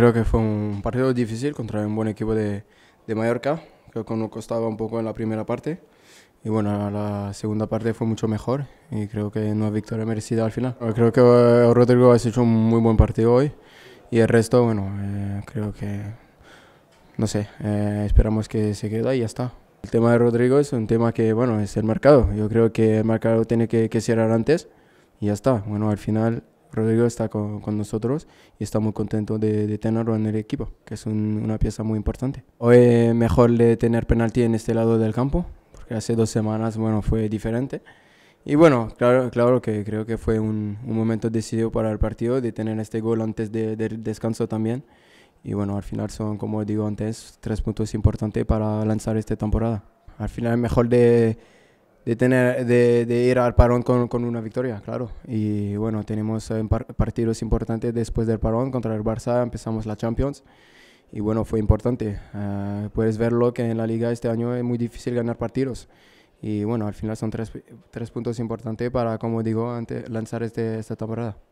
Creo que fue un partido difícil contra un buen equipo de, de Mallorca. Creo que nos costaba un poco en la primera parte. Y bueno, la segunda parte fue mucho mejor y creo que es victoria merecida al final. Creo que eh, Rodrigo ha hecho un muy buen partido hoy y el resto, bueno, eh, creo que, no sé, eh, esperamos que se quede y ya está. El tema de Rodrigo es un tema que, bueno, es el mercado. Yo creo que el mercado tiene que, que cerrar antes y ya está. Bueno, al final Rodrigo está con, con, nosotros y está muy contento de, tenerlo en el equipo, que es una pieza muy importante. Hoy eh, mejor de tener penalti en este lado del campo, porque hace dos semanas bueno, fue diferente. Y bueno, claro, claro que creo que fue un, un momento decisivo para el partido, de tener este gol antes del descanso también. Y bueno, al final son, como digo antes, tres puntos importantes para lanzar esta temporada. Al final mejor de de, tener, de, ir al parón con, una victoria, claro. Y bueno, tenemos eh, partidos importantes después del parón contra el Barça, empezamos la Champions. Y bueno, fue importante. Ah, puedes verlo que en la liga este año es muy difícil ganar partidos. Y bueno, al final son tres, puntos importantes para, como digo, antes, lanzar este, esta temporada.